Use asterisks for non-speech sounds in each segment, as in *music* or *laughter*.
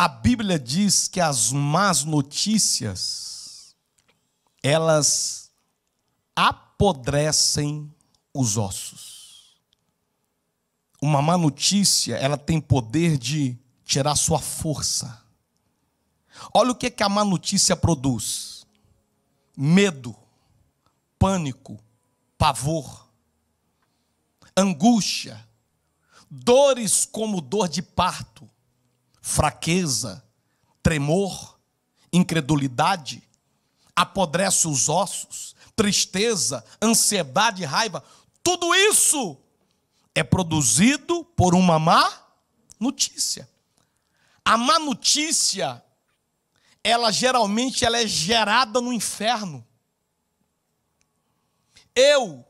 A Bíblia diz que as más notícias elas apodrecem os ossos. Uma má notícia, ela tem poder de tirar sua força. Olha o que, que a má notícia produz: medo, pânico, pavor, angústia, dores como dor de parto fraqueza, tremor, incredulidade, apodrece os ossos, tristeza, ansiedade, raiva, tudo isso é produzido por uma má notícia. A má notícia, ela geralmente ela é gerada no inferno. Eu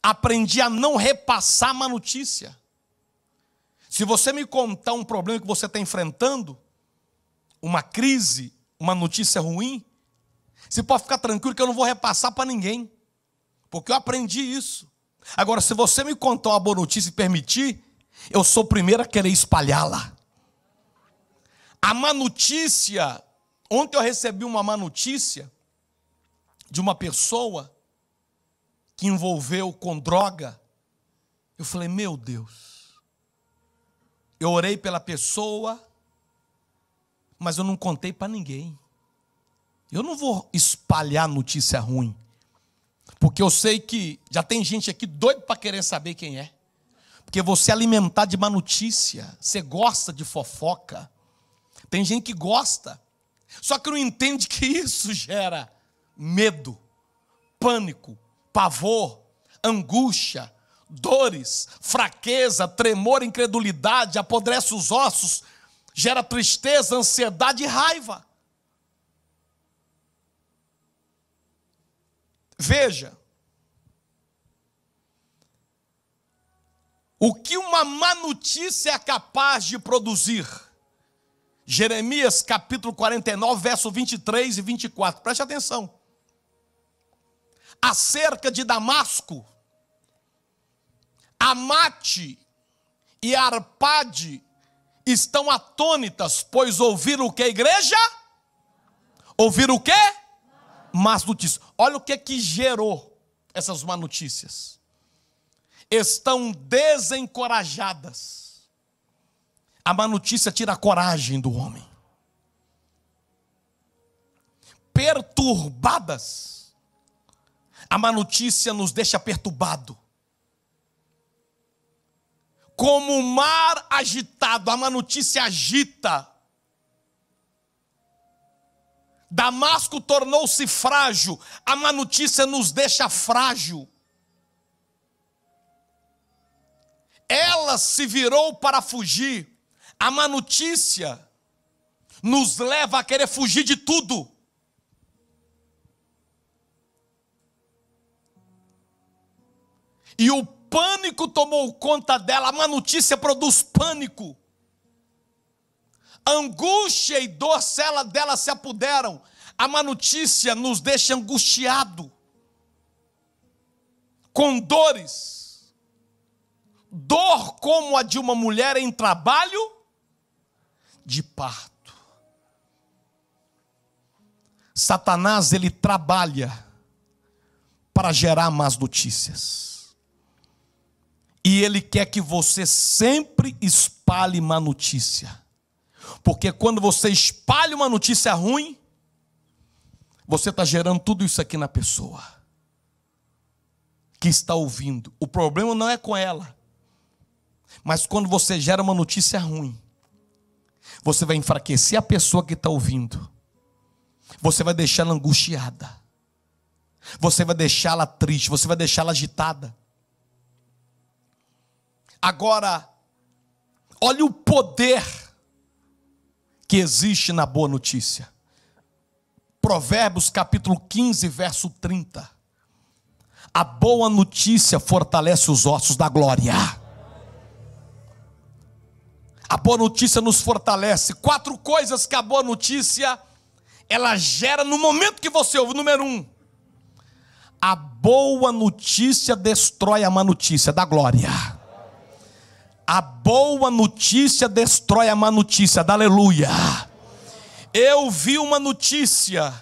aprendi a não repassar má notícia. Se você me contar um problema que você está enfrentando, uma crise, uma notícia ruim, você pode ficar tranquilo que eu não vou repassar para ninguém, porque eu aprendi isso. Agora, se você me contar uma boa notícia e permitir, eu sou o primeiro a querer espalhá-la. A má notícia, ontem eu recebi uma má notícia de uma pessoa que envolveu com droga. Eu falei, meu Deus. Eu orei pela pessoa, mas eu não contei para ninguém. Eu não vou espalhar notícia ruim, porque eu sei que já tem gente aqui doido para querer saber quem é. Porque você é alimentar de má notícia, você gosta de fofoca. Tem gente que gosta, só que não entende que isso *laughs* gera medo, pânico, pavor, angústia, dores, fraqueza, tremor, incredulidade, apodrece os ossos, gera tristeza, ansiedade e raiva. Veja, o que uma má notícia é capaz de produzir. Jeremias capítulo 49, verso 23 e 24. Preste atenção. Acerca de Damasco, Amate e Arpade estão atônitas, pois ouviram o que, igreja? Ouviram o que? Más notícias. Olha o que, que gerou essas más notícias. Estão desencorajadas. A má notícia tira a coragem do homem. Perturbadas. A má notícia nos deixa perturbado como o mar agitado, a má notícia agita. Damasco tornou-se frágil, a má notícia nos deixa frágil. Ela se virou para fugir, a má notícia nos leva a querer fugir de tudo. E o pânico tomou conta dela. A má notícia produz pânico. Angústia e dor cela dela se apoderam. A má notícia nos deixa angustiado. Com dores. Dor como a de uma mulher em trabalho de parto. Satanás ele trabalha para gerar más notícias. E ele quer que você sempre espalhe má notícia. Porque quando você espalha uma notícia ruim, você está gerando tudo isso aqui na pessoa que está ouvindo. O problema não é com ela, mas quando você gera uma notícia ruim, você vai enfraquecer a pessoa que está ouvindo, você vai deixá-la angustiada, você vai deixá-la triste, você vai deixá-la agitada. Agora, olha o poder que existe na boa notícia. Provérbios capítulo 15, verso 30. A boa notícia fortalece os ossos da glória. A boa notícia nos fortalece. Quatro coisas que a boa notícia ela gera no momento que você ouve. Número um, a boa notícia destrói a má notícia é da glória. A boa notícia destrói a má notícia, aleluia. Eu vi uma notícia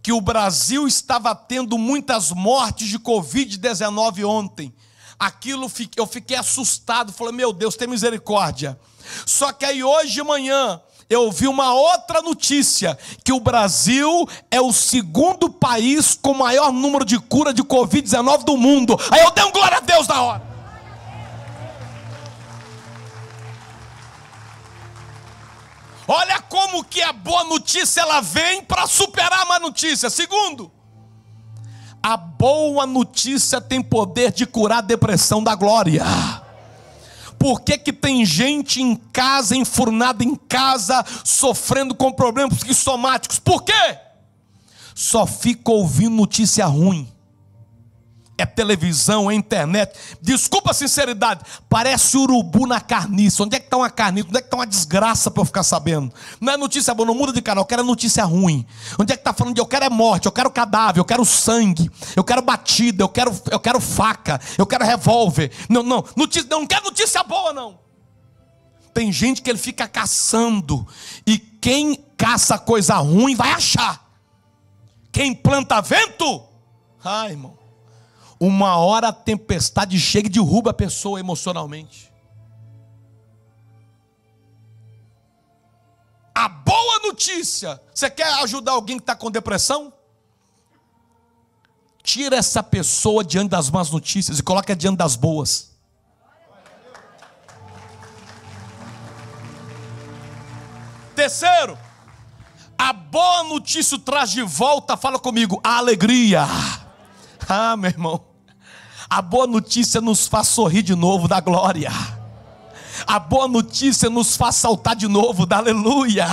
que o Brasil estava tendo muitas mortes de Covid-19 ontem. Aquilo eu fiquei assustado, falei, meu Deus, tem misericórdia. Só que aí hoje de manhã eu vi uma outra notícia: que o Brasil é o segundo país com maior número de cura de Covid-19 do mundo. Aí eu dei um glória a Deus na hora. Olha como que a boa notícia ela vem para superar a má notícia. Segundo, a boa notícia tem poder de curar a depressão da glória. Por que, que tem gente em casa, enfurnada em casa, sofrendo com problemas psicossomáticos? Por quê? Só fica ouvindo notícia ruim é televisão, é internet. Desculpa a sinceridade, parece urubu na carniça. Onde é que está uma carniça? Onde é que está uma desgraça para eu ficar sabendo? Não é notícia boa, não muda de canal, eu quero é notícia ruim. Onde é que está falando de eu quero é morte, eu quero cadáver, eu quero sangue, eu quero batida, eu quero, eu quero faca, eu quero revólver. Não, não, notícia, não quero notícia boa, não. Tem gente que ele fica caçando, e quem caça coisa ruim vai achar. Quem planta vento, ai irmão uma hora a tempestade chega e derruba a pessoa emocionalmente. A boa notícia: você quer ajudar alguém que está com depressão? Tira essa pessoa diante das más notícias e coloca diante das boas. Terceiro, a boa notícia traz de volta, fala comigo, a alegria. Ah, meu irmão. A boa notícia nos faz sorrir de novo da glória. A boa notícia nos faz saltar de novo da aleluia.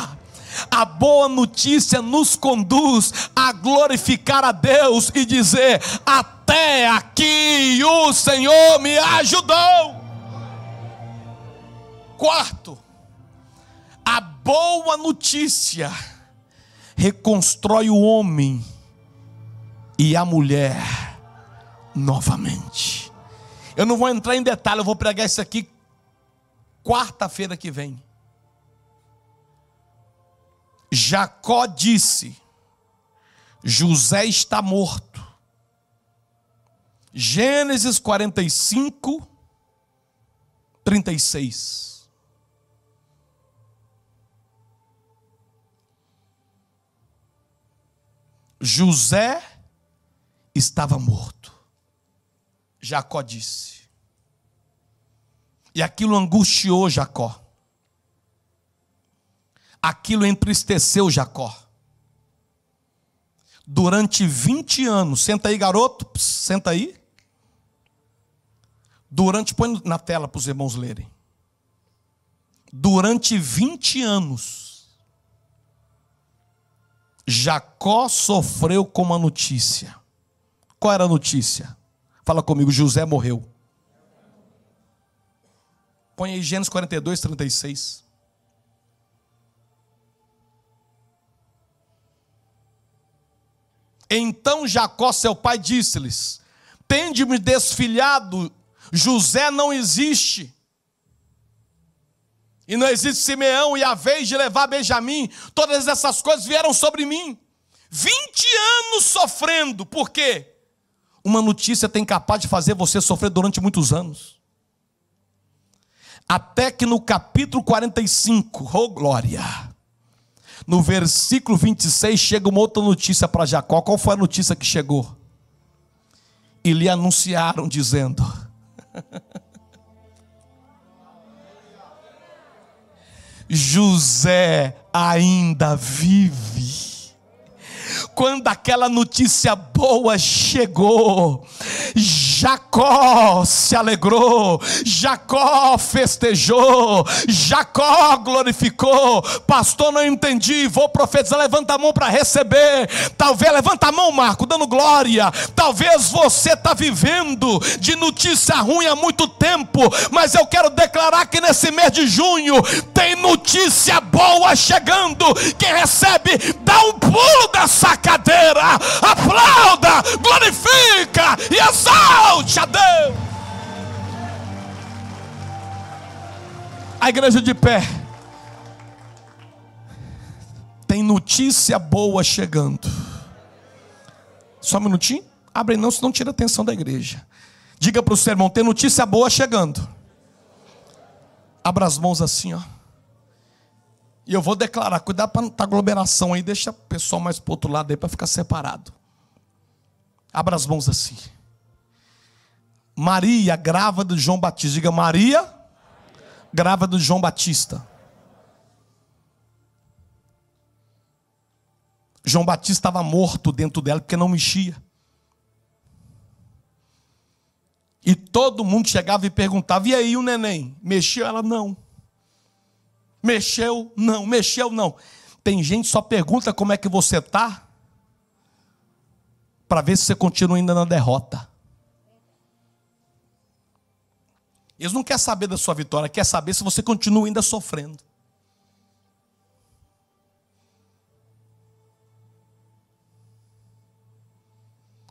A boa notícia nos conduz a glorificar a Deus e dizer: Até aqui o Senhor me ajudou. Quarto, a boa notícia reconstrói o homem e a mulher novamente. Eu não vou entrar em detalhe, eu vou pregar isso aqui quarta-feira que vem. Jacó disse: José está morto. Gênesis 45, 36. José estava morto. Jacó disse. E aquilo angustiou Jacó. Aquilo entristeceu Jacó. Durante 20 anos, senta aí, garoto, senta aí. Durante, põe na tela para os irmãos lerem. Durante 20 anos, Jacó sofreu com a notícia qual era a notícia? Fala comigo, José morreu. Põe aí Gênesis 42, 36. Então Jacó, seu pai, disse-lhes: Tende-me desfilhado, José não existe. E não existe Simeão, e a vez de levar Benjamim, todas essas coisas vieram sobre mim. 20 anos sofrendo, por quê? uma notícia tem capaz de fazer você sofrer durante muitos anos. Até que no capítulo 45, oh glória, no versículo 26, chega uma outra notícia para Jacó. Qual foi a notícia que chegou? E lhe anunciaram, dizendo: *laughs* José ainda vive quando aquela notícia boa chegou, Jacó se alegrou, Jacó festejou, Jacó glorificou. Pastor, não entendi, vou profetizar, levanta a mão para receber. Talvez, levanta a mão, Marco, dando glória. Talvez você está vivendo de notícia ruim há muito tempo, mas eu quero declarar que nesse mês de junho tem notícia boa chegando. Quem recebe, dá um pulo dessa cadeira, aplauda, glorifica e exalta volte a Deus. A igreja de pé tem notícia boa chegando. Só um minutinho. Abre não, senão tira a atenção da igreja. Diga para o sermão: tem notícia boa chegando. Abra as mãos assim, ó. E eu vou declarar: cuidado para não estar tá aglomeração aí, deixa o pessoal mais para outro lado aí para ficar separado. Abra as mãos assim. Maria, grávida de João Batista. Diga Maria, grávida de João Batista. João Batista estava morto dentro dela porque não mexia. E todo mundo chegava e perguntava: e aí o neném? Mexeu? Ela não. Mexeu? Não. Mexeu? Não. Tem gente que só pergunta como é que você está para ver se você continua ainda na derrota. Eles não querem saber da sua vitória, quer saber se você continua ainda sofrendo.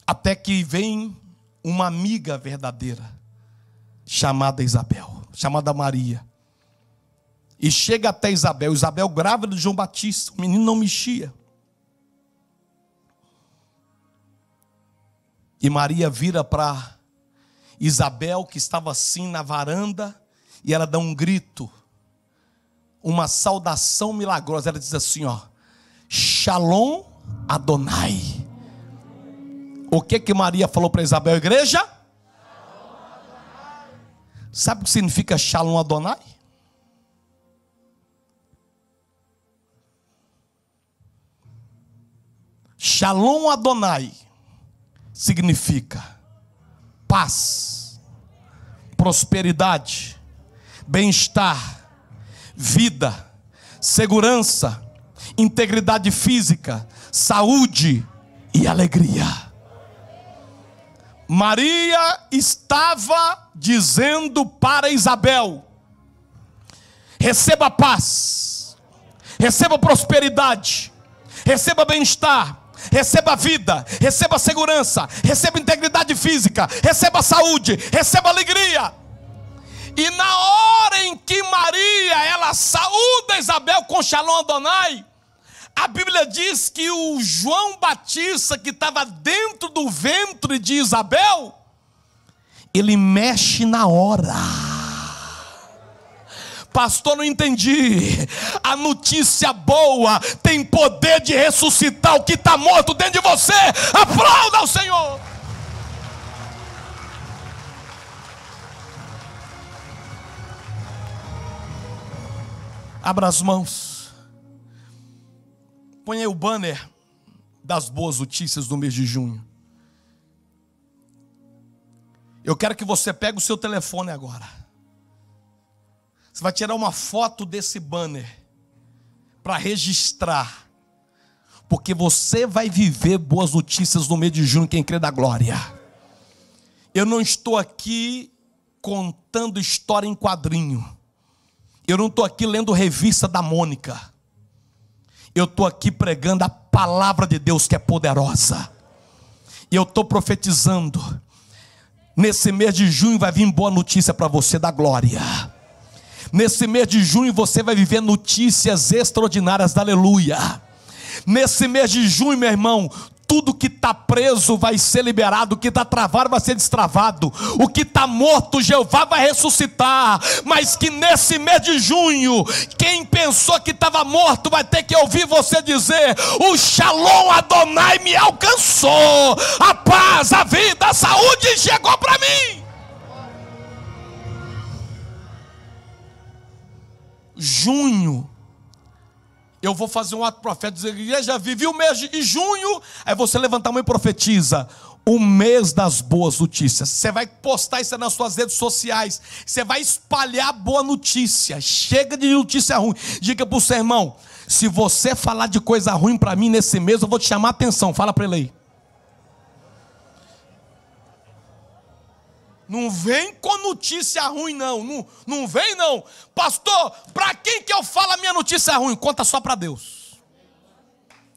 Até que vem uma amiga verdadeira, chamada Isabel, chamada Maria. E chega até Isabel, Isabel grávida de João Batista, o menino não mexia. E Maria vira para Isabel, que estava assim na varanda, e ela dá um grito, uma saudação milagrosa. Ela diz assim: ó, Shalom Adonai. O que que Maria falou para Isabel, igreja? Sabe o que significa Shalom Adonai? Shalom Adonai significa paz, prosperidade, bem-estar, vida, segurança, integridade física, saúde e alegria. Maria estava dizendo para Isabel: receba paz, receba prosperidade, receba bem-estar, receba vida, receba segurança, receba integridade física, receba saúde, receba alegria. E na hora em que Maria ela saúda Isabel com Shalom Adonai, a Bíblia diz que o João Batista que estava dentro do ventre de Isabel, ele mexe na hora. Pastor, não entendi. A notícia boa tem poder de ressuscitar o que está morto dentro de você. Aplauda o Senhor. Abra as mãos. Põe aí o banner das boas notícias do mês de junho. Eu quero que você pegue o seu telefone agora. Você vai tirar uma foto desse banner para registrar. Porque você vai viver boas notícias no mês de junho, quem crê da glória. Eu não estou aqui contando história em quadrinho. Eu não estou aqui lendo revista da Mônica. Eu estou aqui pregando a palavra de Deus que é poderosa. E eu estou profetizando. Nesse mês de junho vai vir boa notícia para você da glória. Nesse mês de junho você vai viver notícias extraordinárias, aleluia. Nesse mês de junho, meu irmão, tudo que está preso vai ser liberado, o que está travado vai ser destravado, o que está morto, Jeová vai ressuscitar. Mas que nesse mês de junho, quem pensou que estava morto vai ter que ouvir você dizer: O Shalom Adonai me alcançou, a paz, a vida, a saúde chegou para junho, eu vou fazer um ato profético, dizer, igreja, vivi o mês de junho. Aí você levantar a mão e profetiza. O mês das boas notícias. Você vai postar isso nas suas redes sociais. Você vai espalhar boa notícia. Chega de notícia ruim. Diga para o seu irmão: se você falar de coisa ruim para mim nesse mês, eu vou te chamar a atenção. Fala para ele aí. Não vem com notícia ruim, não. Não, não vem, não. Pastor, para quem que eu falo a minha notícia ruim? Conta só para Deus.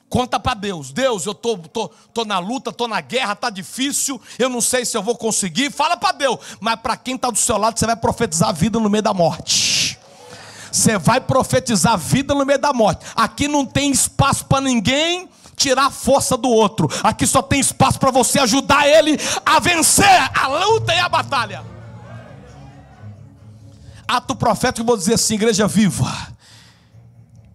Conta para Deus. Deus, eu tô, tô, tô na luta, tô na guerra, tá difícil. Eu não sei se eu vou conseguir. Fala para Deus. Mas para quem está do seu lado, você vai profetizar a vida no meio da morte. Você vai profetizar a vida no meio da morte. Aqui não tem espaço para ninguém tirar a força do outro. Aqui só tem espaço para você ajudar ele a vencer a luta e a batalha. Ato profético, vou dizer assim, igreja viva.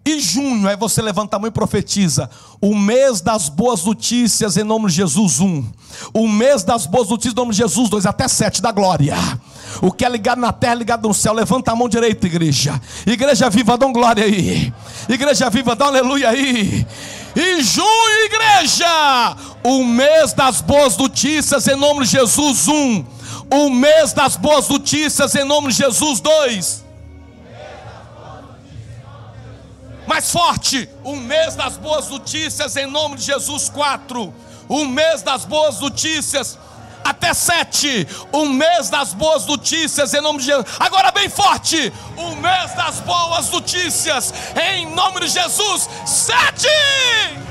E junho, aí você levanta a mão e profetiza: o mês das boas notícias em nome de Jesus, um. O mês das boas notícias em nome de Jesus, dois, até sete da glória. O que é ligado na terra, é ligado no céu. Levanta a mão direita, igreja. Igreja viva, dá glória aí. Igreja viva, dá aleluia aí. E junho, igreja, o mês das boas notícias, em nome de Jesus, um. O mês das boas notícias, em nome de Jesus, dois. Mais forte, o mês das boas notícias, em nome de Jesus, quatro. O mês das boas notícias, até sete. O mês das boas notícias, em nome de Jesus. Agora, bem forte. O mês das boas notícias, em nome de Jesus. Sete.